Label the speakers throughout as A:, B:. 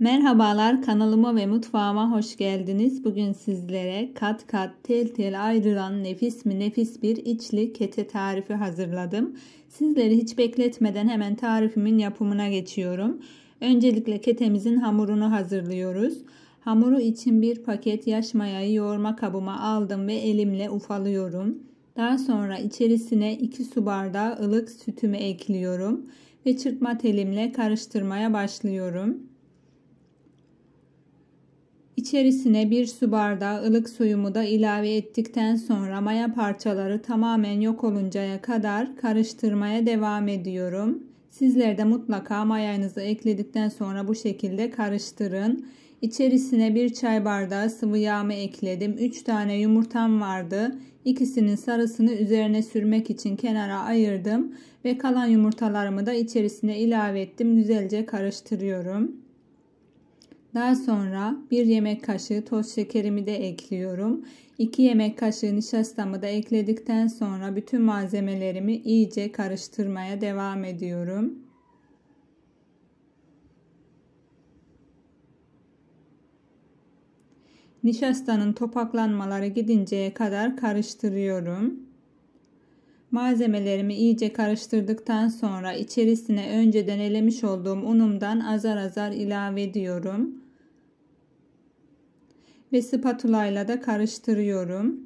A: Merhabalar kanalıma ve mutfağıma hoş geldiniz. Bugün sizlere kat kat tel tel ayrılan nefis mi nefis bir içli kete tarifi hazırladım. Sizleri hiç bekletmeden hemen tarifimin yapımına geçiyorum. Öncelikle ketemizin hamurunu hazırlıyoruz. Hamuru için bir paket yaş mayayı yoğurma kabıma aldım ve elimle ufalıyorum. Daha sonra içerisine 2 su bardağı ılık sütümü ekliyorum ve çırpma telimle karıştırmaya başlıyorum. İçerisine bir su bardağı ılık suyumu da ilave ettikten sonra maya parçaları tamamen yok oluncaya kadar karıştırmaya devam ediyorum. Sizler de mutlaka mayanızı ekledikten sonra bu şekilde karıştırın. İçerisine bir çay bardağı sıvı yağımı ekledim. 3 tane yumurtam vardı. İkisinin sarısını üzerine sürmek için kenara ayırdım. Ve kalan yumurtalarımı da içerisine ilave ettim. Güzelce karıştırıyorum. Daha sonra 1 yemek kaşığı toz şekerimi de ekliyorum. 2 yemek kaşığı nişastamı da ekledikten sonra bütün malzemelerimi iyice karıştırmaya devam ediyorum. Nişastanın topaklanmaları gidinceye kadar karıştırıyorum. Malzemelerimi iyice karıştırdıktan sonra içerisine önceden elemiş olduğum unumdan azar azar ilave ediyorum. Ve spatula ile de karıştırıyorum.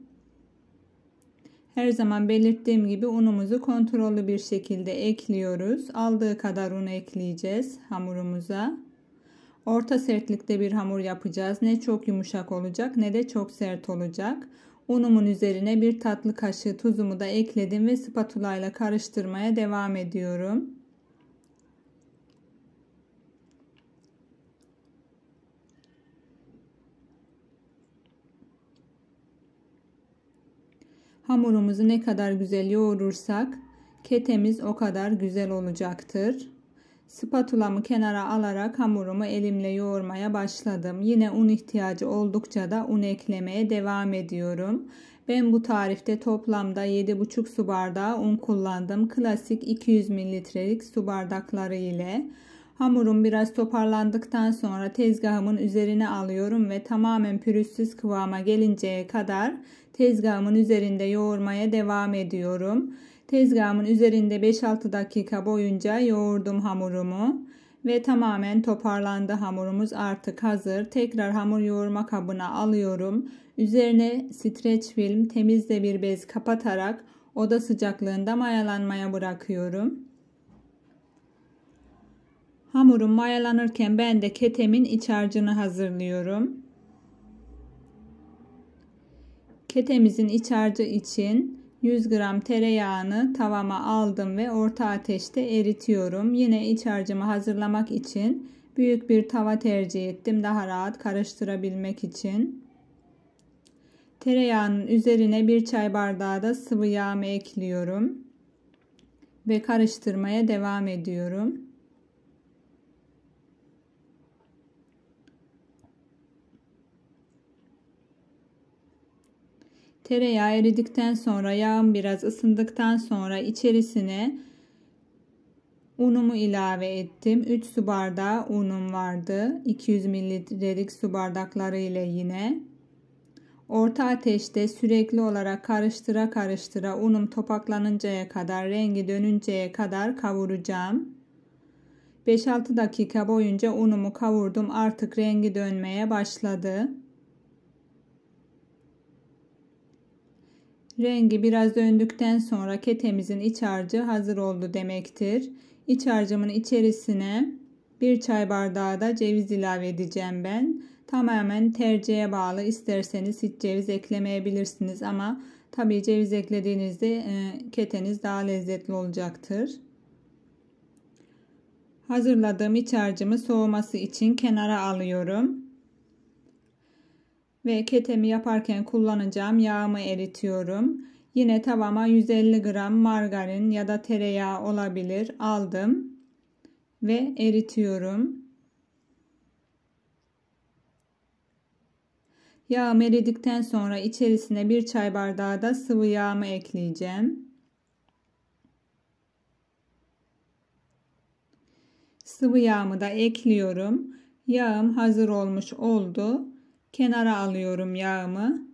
A: Her zaman belirttiğim gibi unumuzu kontrollü bir şekilde ekliyoruz. Aldığı kadar un ekleyeceğiz hamurumuza. Orta sertlikte bir hamur yapacağız. Ne çok yumuşak olacak ne de çok sert olacak. Unumun üzerine bir tatlı kaşığı tuzumu da ekledim ve spatula ile karıştırmaya devam ediyorum. Hamurumuzu ne kadar güzel yoğurursak ketemiz o kadar güzel olacaktır. Spatulamı kenara alarak hamurumu elimle yoğurmaya başladım. Yine un ihtiyacı oldukça da un eklemeye devam ediyorum. Ben bu tarifte toplamda 7,5 su bardağı un kullandım. Klasik 200 mililitrelik su bardakları ile. Hamurum biraz toparlandıktan sonra tezgahımın üzerine alıyorum ve tamamen pürüzsüz kıvama gelinceye kadar tezgahımın üzerinde yoğurmaya devam ediyorum. Tezgahımın üzerinde 5-6 dakika boyunca yoğurdum hamurumu ve tamamen toparlandı hamurumuz artık hazır. Tekrar hamur yoğurma kabına alıyorum. Üzerine streç film temizle bir bez kapatarak oda sıcaklığında mayalanmaya bırakıyorum. Hamurum mayalanırken ben de ketemin iç harcını hazırlıyorum. Ketemizin iç harcı için 100 gram tereyağını tavama aldım ve orta ateşte eritiyorum. Yine iç harcımı hazırlamak için büyük bir tava tercih ettim. Daha rahat karıştırabilmek için. Tereyağının üzerine bir çay bardağı da sıvı yağımı ekliyorum ve karıştırmaya devam ediyorum. Tereyağı eridikten sonra yağım biraz ısındıktan sonra içerisine unumu ilave ettim. 3 su bardağı unum vardı. 200 mililitrelik su bardakları ile yine. Orta ateşte sürekli olarak karıştıra karıştıra unum topaklanıncaya kadar rengi dönünceye kadar kavuracağım. 5-6 dakika boyunca unumu kavurdum artık rengi dönmeye başladı. Rengi biraz döndükten sonra ketemizin iç harcı hazır oldu demektir. İç harcımın içerisine bir çay bardağı da ceviz ilave edeceğim ben. Tamamen tercihe bağlı. İsterseniz hiç ceviz eklemeyebilirsiniz ama tabii ceviz eklediğinizde e, keteniz daha lezzetli olacaktır. Hazırladığım iç harcımı soğuması için kenara alıyorum ve ketemi yaparken kullanacağım yağımı eritiyorum. Yine tavama 150 gram margarin ya da tereyağı olabilir aldım ve eritiyorum. Yağım eridikten sonra içerisine bir çay bardağı da sıvı yağımı ekleyeceğim. Sıvı yağımı da ekliyorum. Yağım hazır olmuş oldu. Kenara alıyorum yağımı.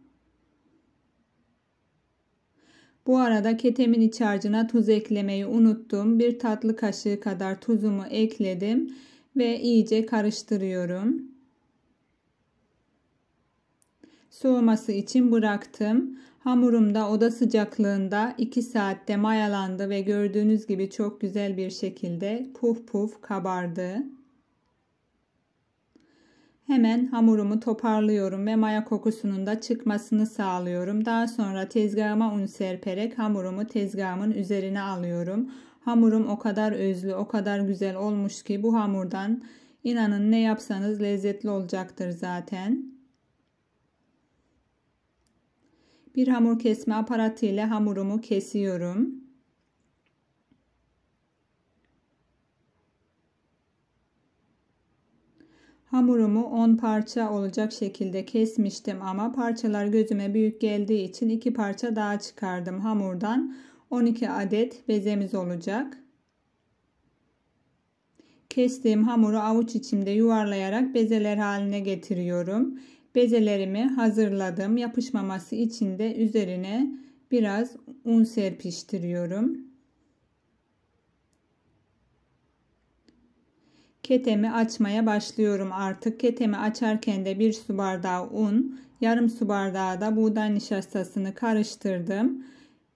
A: Bu arada ketemin iç harcına tuz eklemeyi unuttum. Bir tatlı kaşığı kadar tuzumu ekledim ve iyice karıştırıyorum. Soğuması için bıraktım. Hamurum da oda sıcaklığında 2 saatte mayalandı ve gördüğünüz gibi çok güzel bir şekilde puf puf kabardı. Hemen hamurumu toparlıyorum ve maya kokusunun da çıkmasını sağlıyorum. Daha sonra tezgahıma un serperek hamurumu tezgahımın üzerine alıyorum. Hamurum o kadar özlü, o kadar güzel olmuş ki bu hamurdan inanın ne yapsanız lezzetli olacaktır zaten. Bir hamur kesme aparatı ile hamurumu kesiyorum. Hamurumu 10 parça olacak şekilde kesmiştim ama parçalar gözüme büyük geldiği için 2 parça daha çıkardım hamurdan. 12 adet bezemiz olacak. Kestiğim hamuru avuç içimde yuvarlayarak bezeler haline getiriyorum. Bezelerimi hazırladım. Yapışmaması için de üzerine biraz un serpiştiriyorum. Ketemi açmaya başlıyorum artık. Ketemi açarken de bir su bardağı un, yarım su bardağı da buğday nişastasını karıştırdım.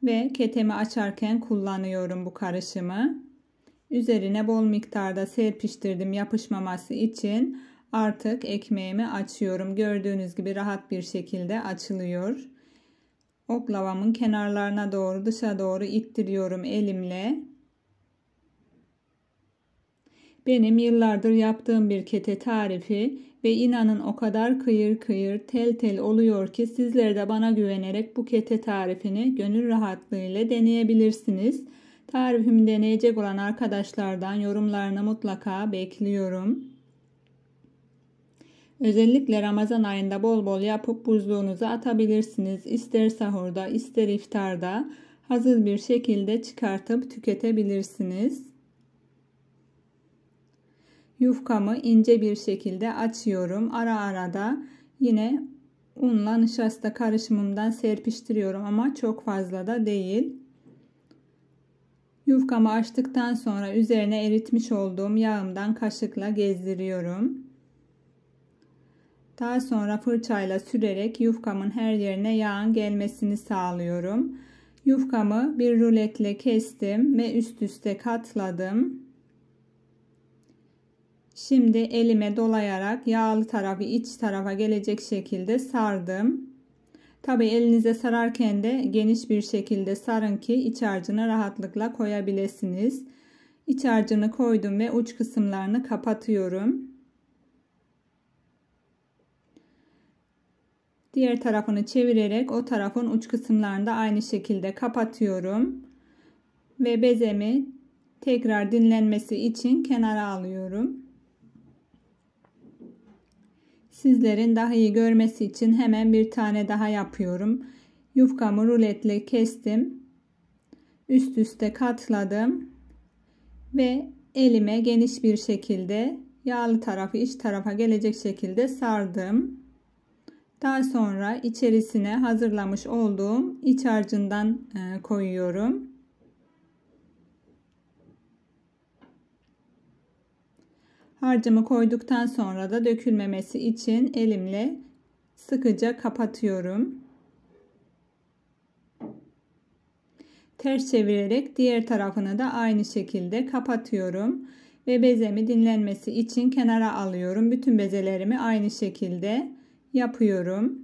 A: Ve ketemi açarken kullanıyorum bu karışımı. Üzerine bol miktarda serpiştirdim yapışmaması için. Artık ekmeğimi açıyorum. Gördüğünüz gibi rahat bir şekilde açılıyor. Oklavamın kenarlarına doğru dışa doğru ittiriyorum elimle. Benim yıllardır yaptığım bir kete tarifi ve inanın o kadar kıyır kıyır tel tel oluyor ki sizler de bana güvenerek bu kete tarifini gönül rahatlığıyla deneyebilirsiniz. Tarifimi deneyecek olan arkadaşlardan yorumlarını mutlaka bekliyorum. Özellikle Ramazan ayında bol bol yapıp buzluğunuza atabilirsiniz. İster sahurda ister iftarda hazır bir şekilde çıkartıp tüketebilirsiniz. Yufkamı ince bir şekilde açıyorum. Ara ara da yine unla nişasta karışımından serpiştiriyorum ama çok fazla da değil. Yufkamı açtıktan sonra üzerine eritmiş olduğum yağımdan kaşıkla gezdiriyorum. Daha sonra fırçayla sürerek yufkamın her yerine yağın gelmesini sağlıyorum. Yufkamı bir ruletle kestim ve üst üste katladım. Şimdi elime dolayarak yağlı tarafı iç tarafa gelecek şekilde sardım. Tabi elinize sararken de geniş bir şekilde sarın ki iç harcını rahatlıkla koyabilirsiniz. İç harcını koydum ve uç kısımlarını kapatıyorum. Diğer tarafını çevirerek o tarafın uç kısımlarını da aynı şekilde kapatıyorum. Ve bezemi tekrar dinlenmesi için kenara alıyorum. Sizlerin daha iyi görmesi için hemen bir tane daha yapıyorum. Yufkamı ruletle kestim. Üst üste katladım. Ve elime geniş bir şekilde yağlı tarafı iç tarafa gelecek şekilde sardım. Daha sonra içerisine hazırlamış olduğum iç harcından e, koyuyorum. Harcımı koyduktan sonra da dökülmemesi için elimle sıkıca kapatıyorum. Ters çevirerek diğer tarafını da aynı şekilde kapatıyorum ve bezemi dinlenmesi için kenara alıyorum. Bütün bezelerimi aynı şekilde yapıyorum.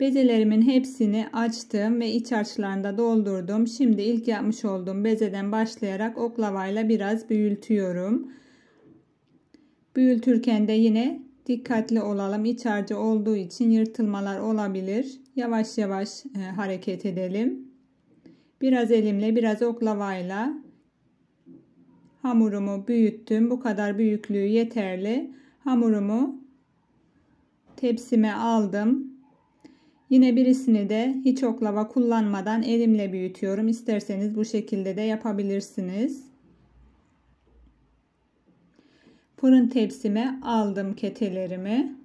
A: Bezelerimin hepsini açtım ve iç açlarında doldurdum. Şimdi ilk yapmış olduğum bezeden başlayarak oklavayla biraz büyütüyorum. Büyütürken de yine dikkatli olalım. İç harcı olduğu için yırtılmalar olabilir. Yavaş yavaş e, hareket edelim. Biraz elimle biraz oklavayla hamurumu büyüttüm. Bu kadar büyüklüğü yeterli. Hamurumu tepsime aldım. Yine birisini de hiç oklava kullanmadan elimle büyütüyorum. İsterseniz bu şekilde de yapabilirsiniz. Fırın tepsime aldım ketelerimi.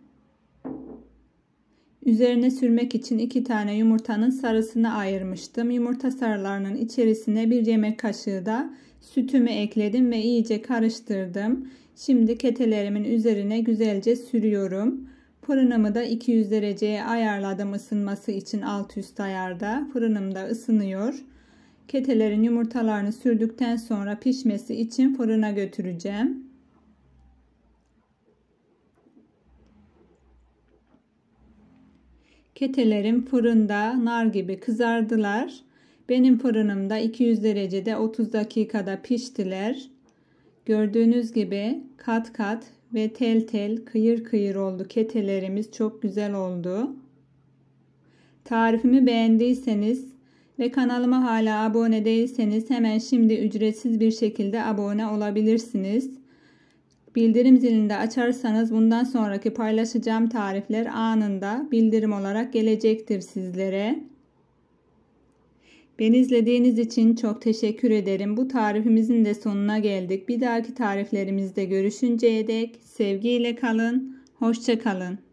A: Üzerine sürmek için iki tane yumurtanın sarısını ayırmıştım. Yumurta sarılarının içerisine bir yemek kaşığı da sütümü ekledim ve iyice karıştırdım. Şimdi ketelerimin üzerine güzelce sürüyorum. Fırınımı da 200 dereceye ayarladım ısınması için alt üst ayarda. fırınım da ısınıyor. Ketelerin yumurtalarını sürdükten sonra pişmesi için fırına götüreceğim. Ketelerim fırında nar gibi kızardılar. Benim fırınımda 200 derecede 30 dakikada piştiler. Gördüğünüz gibi kat kat ve tel tel kıyır kıyır oldu. Ketelerimiz çok güzel oldu. Tarifimi beğendiyseniz ve kanalıma hala abone değilseniz hemen şimdi ücretsiz bir şekilde abone olabilirsiniz. Bildirim zilini de açarsanız bundan sonraki paylaşacağım tarifler anında bildirim olarak gelecektir sizlere. Beni izlediğiniz için çok teşekkür ederim. Bu tarifimizin de sonuna geldik. Bir dahaki tariflerimizde görüşünceye dek sevgiyle kalın, hoşça kalın.